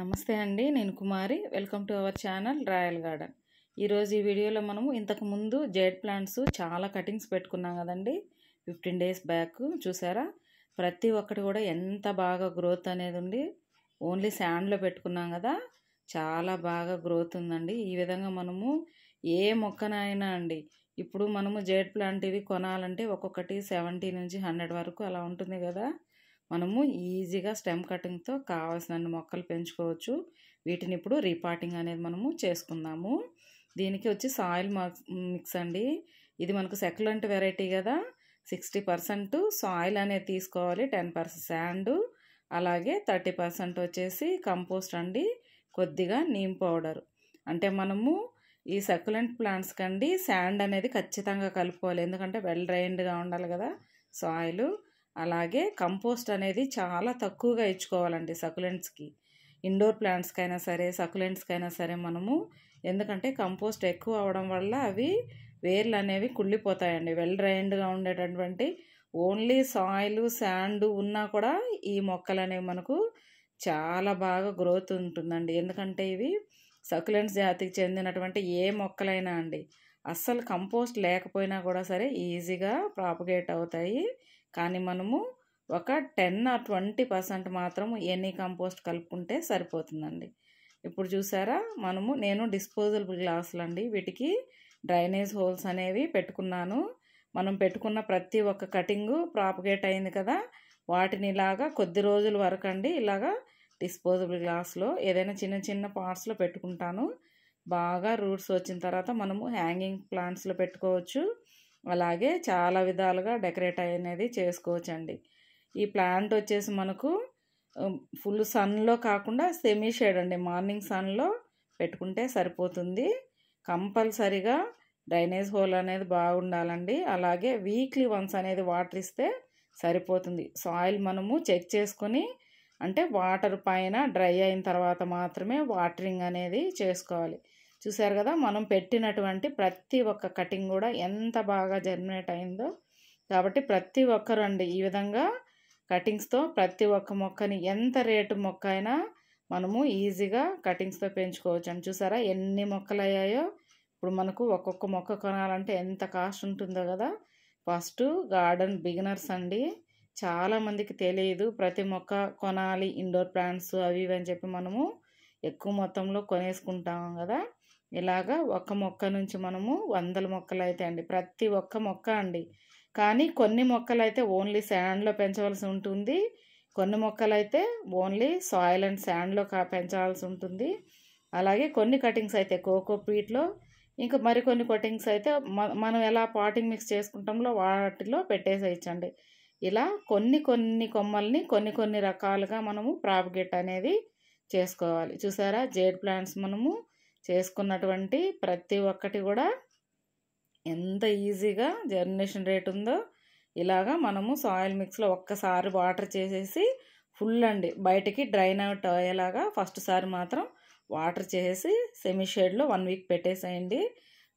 నమస్తే అండి నేను Kumari welcome to our channel royal garden ఈరోజు ఈ వీడియోలో మనము ఇంతకు ముందు జైడ్ ప్లాంట్స్ చాలా కటింగ్స్ పెట్టుకున్నాం కదండి ఫిఫ్టీన్ డేస్ బ్యాక్ చూసారా ప్రతి ఒక్కటి కూడా ఎంత బాగా గ్రోత్ అనేది ఉంది ఓన్లీ శాండ్లో పెట్టుకున్నాం కదా చాలా బాగా గ్రోత్ ఉందండి ఈ విధంగా మనము ఏ మొక్కనైనా అండి ఇప్పుడు మనము జైడ్ ప్లాంట్ ఇవి కొనాలంటే ఒక్కొక్కటి సెవెంటీ నుంచి హండ్రెడ్ వరకు అలా ఉంటుంది కదా మనము ఈజీగా స్టెమ్ కటింగ్తో కావాల్సిన మొక్కలు పెంచుకోవచ్చు వీటిని ఇప్పుడు రీపాటింగ్ అనేది మనము చేసుకుందాము దీనికి వచ్చి సాయిల్ మిక్స్ అండి ఇది మనకు సెక్యులెంట్ వెరైటీ కదా సిక్స్టీ పర్సెంట్ సాయిల్ అనేది తీసుకోవాలి టెన్ పర్సెంట్ శాండ్ అలాగే థర్టీ పర్సెంట్ వచ్చేసి కంపోస్ట్ అండి కొద్దిగా నీమ్ పౌడర్ అంటే మనము ఈ సక్యులెంట్ ప్లాంట్స్ కండి శాండ్ అనేది ఖచ్చితంగా కలుపుకోవాలి ఎందుకంటే వెల్ డ్రైన్డ్గా ఉండాలి కదా సాయిల్ అలాగే కంపోస్ట్ అనేది చాలా తక్కువగా ఇచ్చుకోవాలండి సకులెంట్స్కి ఇండోర్ ప్లాంట్స్కైనా సరే సకులెంట్స్కైనా సరే మనము ఎందుకంటే కంపోస్ట్ ఎక్కువ అవడం వల్ల అవి వేర్లు అనేవి కుళ్ళిపోతాయండి వెల్ డ్రైన్డ్గా ఉండేటటువంటి ఓన్లీ సాయిల్ శాండ్ ఉన్నా కూడా ఈ మొక్కలు అనేవి మనకు చాలా బాగా గ్రోత్ ఉంటుందండి ఎందుకంటే ఇవి సకులెంట్స్ జాతికి చెందినటువంటి ఏ మొక్కలైనా అండి అస్సలు కంపోస్ట్ లేకపోయినా కూడా సరే ఈజీగా ప్రాపగేట్ అవుతాయి కానీ మనము ఒక టెన్ ఆర్ ట్వంటీ పర్సెంట్ మాత్రము ఎనీ కంపోస్ట్ కలుపుకుంటే సరిపోతుందండి ఇప్పుడు చూసారా మనము నేను డిస్పోజబుల్ గ్లాసులు అండి వీటికి డ్రైనేజ్ హోల్స్ అనేవి పెట్టుకున్నాను మనం పెట్టుకున్న ప్రతి ఒక్క కటింగు ప్రాపగేట్ అయింది కదా వాటిని ఇలాగా కొద్ది రోజుల వరకు అండి ఇలాగా డిస్పోజబుల్ గ్లాస్లో ఏదైనా చిన్న చిన్న పార్ట్స్లో పెట్టుకుంటాను బాగా రూట్స్ వచ్చిన తర్వాత మనము హ్యాంగింగ్ ప్లాంట్స్లో పెట్టుకోవచ్చు అలాగే చాలా విధాలుగా డెకరేట్ అయ్యేది చేసుకోవచ్చండి ఈ ప్లాంట్ వచ్చేసి మనకు ఫుల్ సన్లో కాకుండా సెమీ షేడ్ అండి మార్నింగ్ సన్లో పెట్టుకుంటే సరిపోతుంది కంపల్సరిగా డ్రైనేజ్ హోల్ అనేది బాగుండాలండి అలాగే వీక్లీ వన్స్ అనేది వాటర్ ఇస్తే సరిపోతుంది సాయిల్ మనము చెక్ చేసుకొని అంటే వాటర్ పైన డ్రై అయిన తర్వాత మాత్రమే వాటరింగ్ అనేది చేసుకోవాలి చూసారు కదా మనం పెట్టినటువంటి ప్రతి ఒక్క కటింగ్ కూడా ఎంత బాగా జర్మినేట్ అయిందో కాబట్టి ప్రతి ఒక్కరు అండి ఈ విధంగా కటింగ్స్తో ప్రతి ఒక్క మొక్కని ఎంత రేటు మొక్క అయినా మనము ఈజీగా కటింగ్స్తో పెంచుకోవచ్చు అని చూసారా ఎన్ని మొక్కలు అయ్యాయో ఇప్పుడు మనకు ఒక్కొక్క మొక్క కొనాలంటే ఎంత కాస్ట్ ఉంటుందో కదా ఫస్ట్ గార్డెన్ బిగినర్స్ అండి చాలామందికి తెలియదు ప్రతి మొక్క కొనాలి ఇండోర్ ప్లాంట్స్ అవి ఇవి అని చెప్పి మనము ఎక్కువ మొత్తంలో కొనేసుకుంటాం కదా ఇలాగా ఒక మొక్క నుంచి మనము వందల మొక్కలు అయితే అండి ప్రతి ఒక్క మొక్క అండి కానీ కొన్ని మొక్కలు అయితే ఓన్లీ శాండ్లో పెంచవలసి ఉంటుంది కొన్ని మొక్కలు అయితే ఓన్లీ సాయిల్ అండ్ శాండ్లో పెంచవలసి ఉంటుంది అలాగే కొన్ని కటింగ్స్ అయితే కోకో పీట్లో ఇంకా మరికొన్ని కటింగ్స్ అయితే మనం ఎలా పాటింగ్ మిక్స్ చేసుకుంటామో వాటిలో పెట్టేసేయచ్చండి ఇలా కొన్ని కొన్ని కొమ్మల్ని కొన్ని కొన్ని రకాలుగా మనము ప్రాపగేట్ అనేది చేసుకోవాలి చూసారా జేడ్ ప్లాంట్స్ మనము చేసుకున్నటువంటి ప్రతి ఒక్కటి కూడా ఎంత ఈజీగా జర్మినేషన్ రేట్ ఉందో ఇలాగా మనము సాయిల్ మిక్స్లో ఒక్కసారి వాటర్ చేసేసి ఫుల్ అండి బయటకి డ్రైన్ అవుట్ అయ్యేలాగా ఫస్ట్ సారి మాత్రం వాటర్ చేసి సెమీ షేడ్లో వన్ వీక్ పెట్టేసేయండి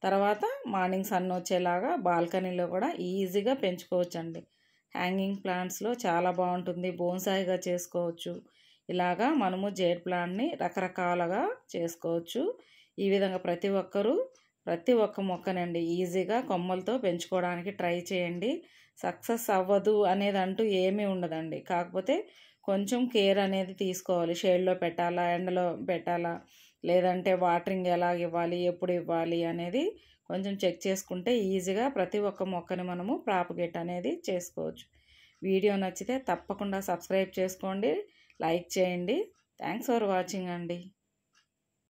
తర్వాత మార్నింగ్ సన్ వచ్చేలాగా బాల్కనీలో కూడా ఈజీగా పెంచుకోవచ్చండి హ్యాంగింగ్ ప్లాంట్స్లో చాలా బాగుంటుంది బోన్సాయిగా చేసుకోవచ్చు ఇలాగా మనము జేడ్ ప్లాంట్ని రకరకాలుగా చేసుకోవచ్చు ఈ విధంగా ప్రతి ఒక్కరూ ప్రతి ఒక్క మొక్కనండి ఈజీగా కొమ్మలతో పెంచుకోవడానికి ట్రై చేయండి సక్సెస్ అవ్వదు అనేది అంటూ ఏమీ ఉండదండి కాకపోతే కొంచెం కేర్ అనేది తీసుకోవాలి షేడ్లో పెట్టాలా ఎండలో పెట్టాలా లేదంటే వాటరింగ్ ఎలా ఇవ్వాలి ఎప్పుడు ఇవ్వాలి అనేది కొంచెం చెక్ చేసుకుంటే ఈజీగా ప్రతి ఒక్క మొక్కని మనము ప్రాపగేట్ అనేది చేసుకోవచ్చు వీడియో నచ్చితే తప్పకుండా సబ్స్క్రైబ్ చేసుకోండి లైక్ చేయండి థ్యాంక్స్ ఫర్ వాచింగ్ అండి